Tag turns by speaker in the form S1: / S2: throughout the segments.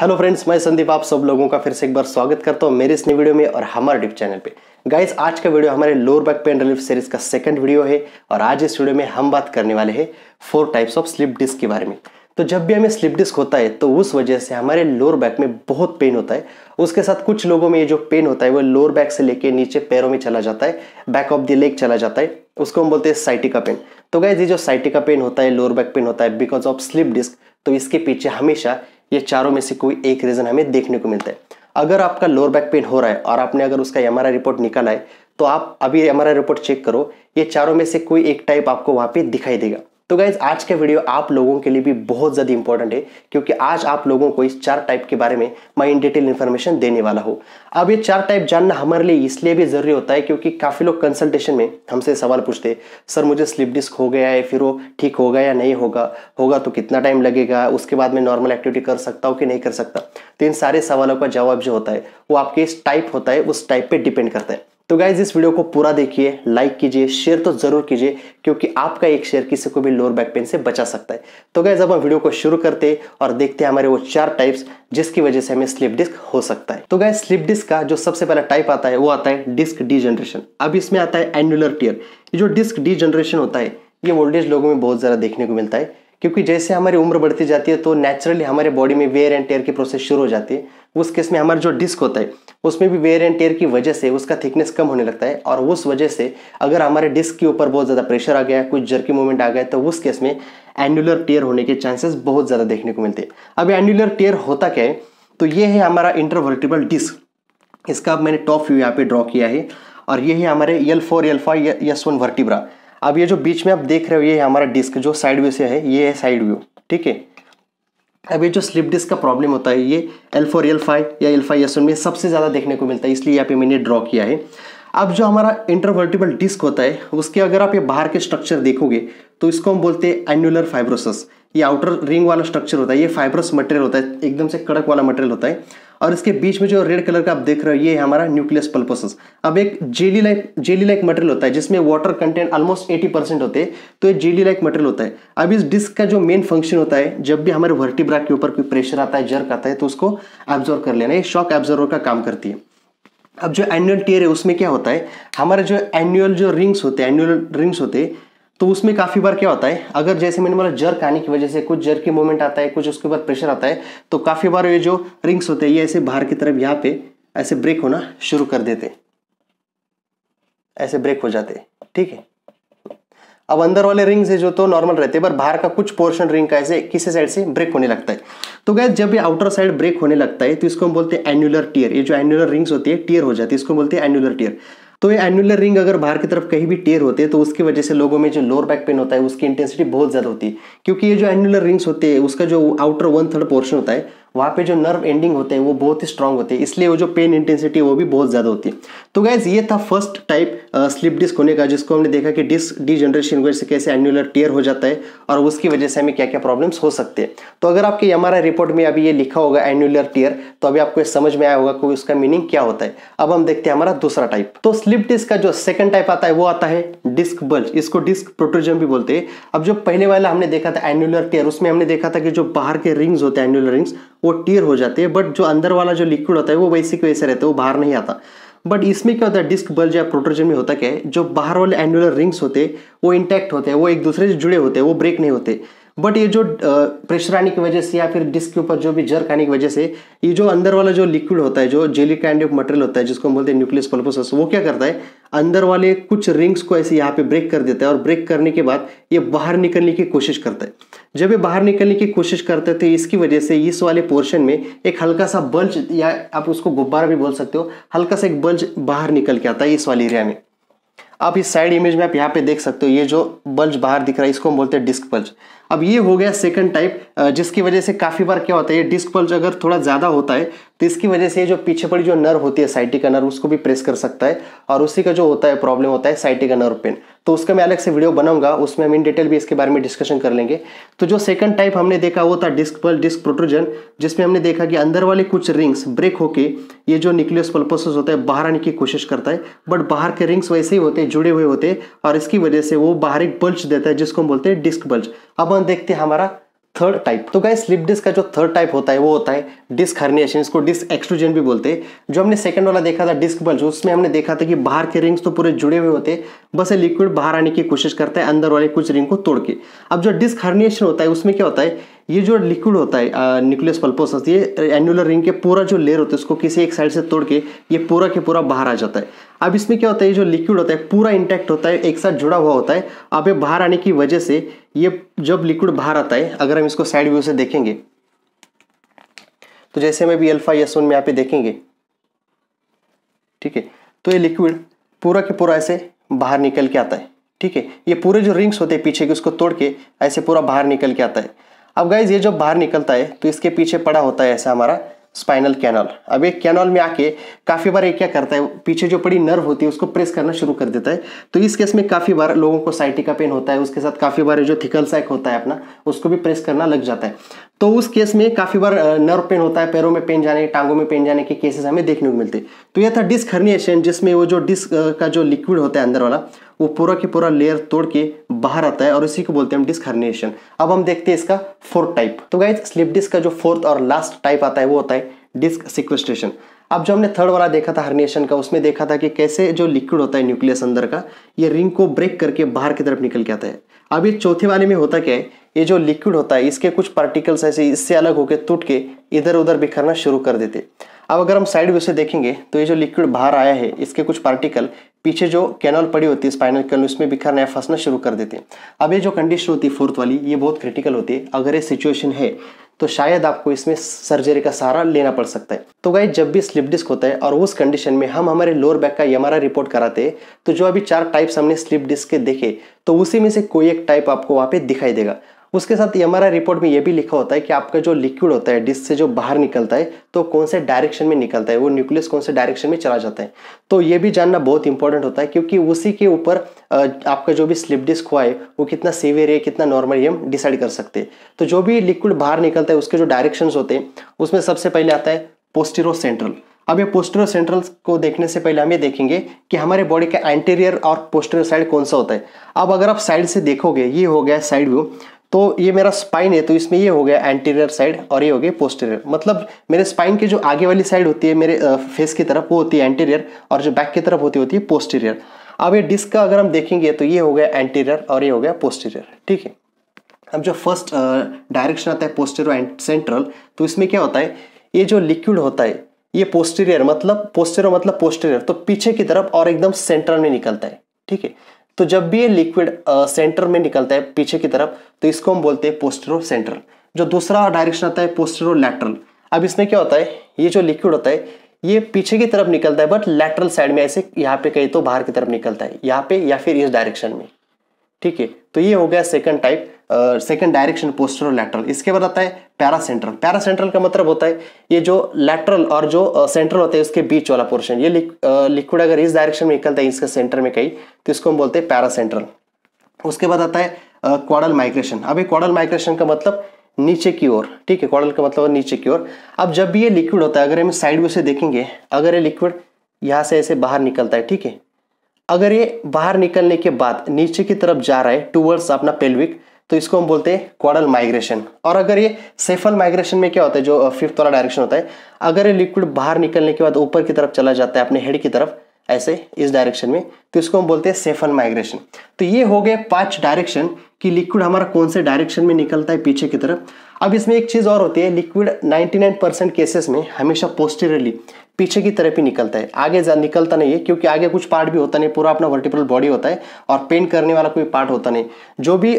S1: hello friends मैं संदीप आप सब लोगों का फिर से एक बार स्वागत करता हूँ मेरे इस नई वीडियो में और हमारे डिप चैनल पे गाइस आज का वीडियो हमारे lower back pain relief series का सेकंड वीडियो है और आज इस वीडियो में हम बात करने वाले हैं four types of slip disc के बारे में तो जब भी हमें स्लिप डिस्क होता है तो उस वजह से हमारे लोअर बैक में बहुत पेन होता है उसके साथ कुछ लोगों में ये जो पेन होता है वो लोअर बैक से लेके नीचे पैरों में चला जाता है बैक ऑफ द लेग चला जाता है उसको हम बोलते हैं साइटिका पेन तो गाइज ये जो साइटिका पेन होता है लोअर बैक पेन होता है बिकॉज ऑफ स्लिप डिस्क तो इसके पीछे हमेशा ये चारों में से कोई एक रीज़न हमें देखने को मिलता है अगर आपका लोअर बैक पेन हो रहा है और आपने अगर उसका एम रिपोर्ट निकाला है तो आप अभी एम रिपोर्ट चेक करो ये चारों में से कोई एक टाइप आपको वहाँ पे दिखाई देगा तो गाइज आज का वीडियो आप लोगों के लिए भी बहुत ज़्यादा इंपॉर्टेंट है क्योंकि आज आप लोगों को इस चार टाइप के बारे में मैं इन डिटेल इन्फॉर्मेशन देने वाला हूँ अब ये चार टाइप जानना हमारे लिए इसलिए भी ज़रूरी होता है क्योंकि काफ़ी लोग कंसल्टेशन में हमसे सवाल पूछते सर मुझे स्लिप डिस्क हो गया है फिर वो ठीक होगा या नहीं होगा होगा तो कितना टाइम लगेगा उसके बाद मैं नॉर्मल एक्टिविटी कर सकता हूँ कि नहीं कर सकता तो इन सारे सवालों का जवाब जो होता है वो आपके इस टाइप होता है उस टाइप पर डिपेंड करता है तो गाइज इस वीडियो को पूरा देखिए लाइक कीजिए शेयर तो जरूर कीजिए क्योंकि आपका एक शेयर किसी को भी लोअर बैक पेन से बचा सकता है तो गाइज अब हम वीडियो को शुरू करते और देखते हैं हमारे वो चार टाइप्स जिसकी वजह से हमें स्लिप डिस्क हो सकता है तो गाय स्लिप डिस्क का जो सबसे पहला टाइप आता है वो आता है डिस्क डी अब इसमें आता है एनुलर टीयर ये जो डिस्क डी होता है ये वोल्टेज लोगों में बहुत ज़्यादा देखने को मिलता है क्योंकि जैसे हमारी उम्र बढ़ती जाती है तो नेचुरली हमारे बॉडी में वेयर एंड टेयर की प्रोसेस शुरू हो जाती है उस केस में हमारा जो डिस्क होता है उसमें भी वेयर एंड टेयर की वजह से उसका थिकनेस कम होने लगता है और उस वजह से अगर हमारे डिस्क के ऊपर बहुत ज़्यादा प्रेशर आ गया कुछ जर्की मूवमेंट आ गया तो उस केस में एंडुलर टेयर होने के चांसेस बहुत ज़्यादा देखने को मिलते हैं अब एंडुलर टेयर होता क्या है तो ये है हमारा इंटरवर्टिबल डिस्क इसका मैंने टॉप व्यू यहाँ पे ड्रॉ किया है और ये है हमारे L four L five S one vertebra अब ये जो बीच में आप देख रहे हो ये हमारा डिस्क जो साइड व्यू से है ये है साइड व्यू ठीक है अब ये जो स्लिप डिस्क का प्रॉब्लम होता है ये एल फोर एल फाइव या एल फाइव एस में सबसे ज़्यादा देखने को मिलता है इसलिए यहाँ पे मैंने ड्रॉ किया है अब जो हमारा इंटरवर्टिबल डिस्क होता है उसके अगर आप ये बाहर के स्ट्रक्चर देखोगे तो इसको हम बोलते हैं एन्युलर फाइब्रोसस ये आउटर रिंग वाला स्ट्रक्चर होता है ये फाइब्रस मटेरियल होता है एकदम से कड़क वाला मटेरियल होता है और इसके बीच में जो रेड कलर का आप देख रहे हो ये है हमारा न्यूक्लियस पल्पोसस अब एक jelly like jelly like material होता है जिसमें water content almost eighty percent होते हैं तो ये जेली लाइक मटेरियल होता है अब इस डिस्क का जो मेन फंक्शन होता है जब भी हमारे वर्टिब्रा के ऊपर कोई प्रेशर आता है जर्क आता है तो उसको एब्जॉर्व कर लेना ये शॉक एब्जॉर्वर का काम करती है अब जो एनुअल टीयर है उसमें क्या होता है हमारे जो एनुअल जो रिंग्स होते हैं एनुअल रिंग्स होते हैं तो उसमें काफ़ी बार क्या होता है अगर जैसे मैंने बोला जर्क आने की वजह से कुछ जर्क की मूवमेंट आता है कुछ उसके ऊपर प्रेशर आता है तो काफ़ी बार ये जो रिंग्स होते हैं ये ऐसे बाहर की तरफ यहाँ पे ऐसे ब्रेक होना शुरू कर देते ऐसे ब्रेक हो जाते ठीक है अब अंदर वाले रिंग्स है जो तो नॉर्मल रहते हैं पर बाहर का कुछ पोर्शन रिंग का ऐसे किसी साइड से ब्रेक होने लगता है तो गैस जब ये आउटर साइड ब्रेक होने लगता है तो इसको हम बोलते हैं एनुलर टीयर ये जो एनुलर रिंग्स होती है टीयर हो जाती है इसको बोलते हैं एनुलर टीयर तो ये एनुलर रिंग अगर बाहर की तरफ कहीं भी टेयर होते हैं तो उसकी वजह से लोगों में जो लोअर बैक पेन होता है उसकी इंटेंसिटी बहुत ज़्यादा होती है क्योंकि ये जो एनुलर रिंग्स होते हैं उसका जो आउटर वन थर्ड पोर्शन होता है वहाँ पे जो नर्व एंडिंग होते हैं वो बहुत ही स्ट्रांग होते हैं इसलिए वो जो पेन इंटेंसिटी वो भी बहुत ज़्यादा होती है तो गैज ये था फर्स्ट टाइप स्लिप डिस्क होने का जिसको हमने देखा कि डिस्क डी जनरेशन वजह से कैसे एनुलर टेयर हो जाता है और उसकी वजह से हमें क्या क्या प्रॉब्लम्स हो सकते हैं तो अगर आपके एम रिपोर्ट में अभी ये लिखा होगा एनुलर टेयर तो अभी आपको समझ में आया होगा कि उसका मीनिंग क्या होता है अब हम देखते हैं हमारा दूसरा टाइप तो स्लिप डिस्क का जो सेकंड टाइप आता है वो आता है डिस्क बल्ज इसको डिस्क प्रोटोजम भी बोलते हैं अब जो पहले वाला हमने देखा था एनुलर टेयर उसमें हमने देखा था कि जो बाहर के रिंग्स होते हैं एनुलर रिंग्स वो टीयर हो जाते हैं बट जो अंदर वाला जो लिक्विड होता है वो वैसे के वैसे रहता है वो बाहर नहीं आता बट इसमें क्या होता है डिस्क बल्ज या प्रोट्रोजन में होता क्या है जो बाहर वाले एनुलर रिंग्स होते हैं वो इंटैक्ट होते हैं वो एक दूसरे से जुड़े होते हैं वो ब्रेक नहीं होते बट ये जो प्रेशर आने की वजह से या फिर डिस्क के ऊपर जो भी जर्क आने की वजह से ये जो अंदर वाला जो लिक्विड होता है जो जेली काइंड ऑफ मटेरियल होता है जिसको हम बोलते हैं न्यूक्लियस पल्पोसस वो क्या करता है अंदर वाले कुछ रिंग्स को ऐसे यहाँ पे ब्रेक कर देता है और ब्रेक करने के बाद ये बाहर निकलने की कोशिश करता है जब ये बाहर निकलने की कोशिश करते थे इसकी वजह से इस वाले पोर्शन में एक हल्का सा बल्ज या आप उसको गुब्बारा भी बोल सकते हो हल्का सा एक बल्ज बाहर निकल के आता है इस वाले एरिया में आप इस साइड इमेज में आप यहाँ पे देख सकते हो ये जो बल्ज बाहर दिख रहा है इसको हम बोलते हैं डिस्क बल्ज अब ये हो गया सेकंड टाइप जिसकी वजह से काफ़ी बार क्या होता है ये डिस्क बल्ज अगर थोड़ा ज़्यादा होता है तो इसकी वजह से ये जो पीछे पड़ी जो नर होती है साइटिक नर्व उसको भी प्रेस कर सकता है और उसी का जो होता है प्रॉब्लम होता है साइटिका नर्व पेन तो उसका मैं अलग से वीडियो बनाऊंगा उसमें हम इन डिटेल भी इसके बारे में डिस्कशन कर लेंगे तो जो सेकंड टाइप हमने देखा वो था डिस्क पल डिस्क प्रोट्रोजन जिसमें हमने देखा कि अंदर वाले कुछ रिंग्स ब्रेक होके ये जो न्यूक्लियस पल्पोसिस होता है बाहर आने की कोशिश करता है बट बाहर के रिंग्स वैसे ही होते हैं जुड़े हुए होते हैं और इसकी वजह से वो बाहर एक बल्च देता है जिसको हम बोलते हैं डिस्क बल्च अब हम देखते हैं हमारा थर्ड टाइप तो गाय स्लिप डिस्क का जो थर्ड टाइप होता है वो होता है डिस्क हर्निएशन इसको डिस्क एक्सट्रूजन भी बोलते हैं जो हमने सेकंड वाला देखा था डिस्क बल्ज उसमें हमने देखा था कि बाहर के रिंग्स तो पूरे जुड़े हुए होते हैं बस ये लिक्विड बाहर आने की कोशिश करता है अंदर वाले कुछ रिंग को तोड़ के अब जो डिस्क हर्निएशन होता है उसमें क्या होता है ये जो लिक्विड होता है न्यूक्लियस पल्पोस ये एनुलर रिंग के पूरा जो लेयर होता है उसको किसी एक साइड से तोड़ के ये पूरा के पूरा बाहर आ जाता है अब इसमें क्या होता है ये जो लिक्विड होता है पूरा इंटैक्ट होता है एक साथ जुड़ा हुआ होता है अब ये बाहर आने की वजह से ये जब लिक्विड बाहर आता है अगर हम इसको साइड व्यू से देखेंगे तो जैसे हमें भी अल्फा या सोन में यहाँ पे देखेंगे ठीक है तो ये लिक्विड पूरा के पूरा ऐसे बाहर निकल के आता है ठीक है ये पूरे जो रिंग्स होते हैं पीछे के उसको तोड़ के ऐसे पूरा बाहर निकल के आता है अब गाइज ये जो बाहर निकलता है तो इसके पीछे पड़ा होता है ऐसा हमारा स्पाइनल कैनल अब ये कैनल में आके काफ़ी बार ये क्या करता है पीछे जो पड़ी नर्व होती है उसको प्रेस करना शुरू कर देता है तो इस केस में काफ़ी बार लोगों को साइटी का पेन होता है उसके साथ काफ़ी बार जो थिकल सैक होता है अपना उसको भी प्रेस करना लग जाता है तो उस केस में काफ़ी बार नर्व पेन होता है पैरों में पेन जाने टांगों में पेन जाने के केसेस हमें देखने को मिलते तो यह था डिस्क हर्निएशन जिसमें वो जो डिस्क का जो लिक्विड होता है अंदर वाला वो पूरा की पूरा लेयर तोड़ के बाहर आता है और इसी को बोलते हैं हम डिस्क हर्निएशन अब हम देखते हैं इसका फोर्थ टाइप तो गाइज स्लिप डिस्क का जो फोर्थ और लास्ट टाइप आता है वो होता है डिस्क सिक्वेस्ट्रेशन अब जो हमने थर्ड वाला देखा था हर्निएशन का उसमें देखा था कि कैसे जो लिक्विड होता है न्यूक्लियस अंदर का ये रिंग को ब्रेक करके बाहर की तरफ निकल के आता है अब ये चौथे वाले में होता क्या है ये जो लिक्विड होता है इसके कुछ पार्टिकल्स ऐसे इससे अलग होकर टूट के इधर उधर बिखरना शुरू कर देते अब अगर हम साइड व्यू से देखेंगे तो ये जो लिक्विड बाहर आया है इसके कुछ पार्टिकल पीछे जो कैनल पड़ी होती है स्पाइनल कैनल उसमें बिखरना या फंसना शुरू कर देते हैं अब ये जो कंडीशन होती है फोर्थ वाली ये बहुत क्रिटिकल होती है अगर ये सिचुएशन है तो शायद आपको इसमें सर्जरी का सहारा लेना पड़ सकता है तो गाइज जब भी स्लिप डिस्क होता है और उस कंडीशन में हम हमारे लोअर बैक का आई e रिपोर्ट कराते हैं तो जो अभी चार टाइप्स हमने स्लिप डिस्क के देखे तो उसी में से कोई एक टाइप आपको वहाँ पे दिखाई देगा उसके साथ ये हमारा रिपोर्ट में ये भी लिखा होता है कि आपका जो लिक्विड होता है डिस्क से जो बाहर निकलता है तो कौन से डायरेक्शन में निकलता है वो न्यूक्लियस कौन से डायरेक्शन में चला जाता है तो ये भी जानना बहुत इंपॉर्टेंट होता है क्योंकि उसी के ऊपर आपका जो भी स्लिप डिस्क हुआ है वो कितना सीवियर है कितना नॉर्मल हम डिसाइड कर सकते हैं तो जो भी लिक्विड बाहर निकलता है उसके जो डायरेक्शन होते हैं उसमें सबसे पहले आता है पोस्टिरो सेंट्रल अब ये पोस्टर सेंट्रल को देखने से पहले हम ये देखेंगे कि हमारे बॉडी का एंटीरियर और पोस्टर साइड कौन सा होता है अब अगर आप साइड से देखोगे ये हो गया साइड व्यू तो ये मेरा स्पाइन है तो इसमें ये हो गया एंटीरियर साइड और ये हो गया पोस्टीरियर मतलब मेरे स्पाइन के जो आगे वाली साइड होती है मेरे फेस की तरफ वो होती है एंटीरियर और जो बैक की तरफ होती होती है पोस्टीरियर अब ये डिस्क का अगर हम देखेंगे तो ये हो गया एंटीरियर और ये हो गया पोस्टीरियर ठीक है अब जो फर्स्ट डायरेक्शन आता है पोस्टीरियर एंड सेंट्रल तो इसमें क्या होता है ये जो लिक्विड होता है ये पोस्टीरियर मतलब पोस्टीरियर मतलब पोस्टीरियर तो पीछे की तरफ और एकदम सेंट्रल में निकलता है ठीक है तो जब भी ये लिक्विड सेंटर में निकलता है पीछे की तरफ तो इसको हम बोलते हैं पोस्टरो सेंट्रल जो दूसरा डायरेक्शन आता है पोस्टरो लैटरल अब इसमें क्या होता है ये जो लिक्विड होता है ये पीछे की तरफ निकलता है बट लेटरल साइड में ऐसे यहाँ पे कहीं तो बाहर की तरफ निकलता है यहाँ पे या फिर इस डायरेक्शन में ठीक है तो ये हो गया second type second direction poster और लेटरल इसके बाद आता है पैरासेंट्रल पैरासेंट्रल का मतलब होता है ये जो लेटरल और जो सेंट्रल होता है उसके बीच वाला पोर्शन ये लिक्विड अगर इस डायरेक्शन में निकलता है इसके सेंटर में कहीं तो इसको हम बोलते हैं पैरासेंट्रल उसके बाद आता है क्वाडल माइग्रेशन अभी क्वाडल माइग्रेशन का मतलब नीचे की ओर ठीक है क्वाडल का मतलब नीचे की ओर अब जब भी ये लिक्विड होता है अगर हम साइड व्यू से देखेंगे अगर ये लिक्विड यहाँ से ऐसे बाहर निकलता है ठीक है अगर ये बाहर निकलने के बाद नीचे की तरफ जा रहा है टूवर्ड्स अपना पेल्विक तो इसको हम बोलते हैं क्वाडल माइग्रेशन और अगर ये सेफल माइग्रेशन में क्या होता है जो फिफ्थ वाला डायरेक्शन होता है अगर ये लिक्विड बाहर निकलने के बाद ऊपर की तरफ चला जाता है अपने हेड की तरफ ऐसे इस डायरेक्शन में तो इसको हम बोलते हैं सेफल माइग्रेशन तो ये हो गए पांच डायरेक्शन कि लिक्विड हमारा कौन से डायरेक्शन में निकलता है पीछे की तरफ अब इसमें एक चीज़ और होती है लिक्विड 99 परसेंट केसेस में हमेशा पोस्टेरियरली पीछे की तरफ ही निकलता है आगे निकलता नहीं है क्योंकि आगे कुछ पार्ट भी होता नहीं पूरा अपना वर्टिपल बॉडी होता है और पेन करने वाला कोई पार्ट होता नहीं जो भी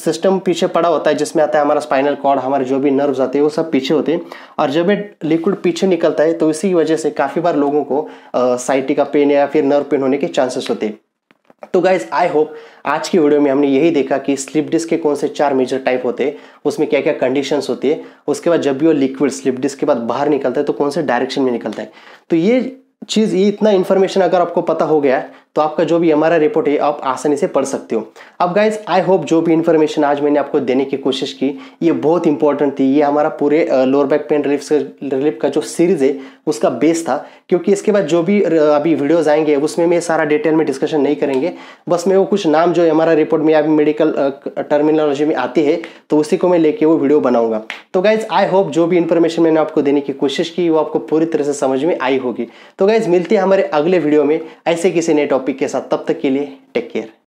S1: सिस्टम पीछे पड़ा होता है जिसमें आता है हमारा स्पाइनल कॉर्ड हमारे जो भी नर्व्स आते हैं वो सब पीछे होते हैं और जब ये लिक्विड पीछे निकलता है तो इसी वजह से काफ़ी बार लोगों को साइटी का पेन या फिर नर्व पेन होने के चांसेस होते हैं तो गाइज आई होप आज की वीडियो में हमने यही देखा कि स्लिप डिस्क के कौन से चार मेजर टाइप होते हैं उसमें क्या क्या कंडीशंस होती है उसके बाद जब भी वो लिक्विड स्लिप डिस्क के बाद बाहर निकलता है तो कौन से डायरेक्शन में निकलता है तो ये चीज़ ये इतना इन्फॉर्मेशन अगर आपको पता हो गया है तो आपका जो भी हमारा रिपोर्ट है आप आसानी से पढ़ सकते हो अब गाइज आई होप जो भी इन्फॉर्मेशन आज मैंने आपको देने की कोशिश की ये बहुत इंपॉर्टेंट थी ये हमारा पूरे lower back pain relief relief का जो सीरीज है उसका बेस था क्योंकि इसके बाद जो भी अभी वीडियोज आएंगे उसमें मैं सारा डिटेल में डिस्कशन नहीं करेंगे बस मैं वो कुछ नाम जो हमारा रिपोर्ट में अभी मेडिकल टर्मिनोलॉजी में आती है तो उसी को मैं लेके वो वीडियो बनाऊंगा तो गाइज आई होप जो भी इन्फॉर्मेशन मैंने आपको देने की कोशिश की वो आपको पूरी तरह से समझ में आई होगी तो गाइज मिलती है हमारे अगले वीडियो में ऐसे किसी नेटवर्क टॉपिक के साथ तब तक के लिए टेक केयर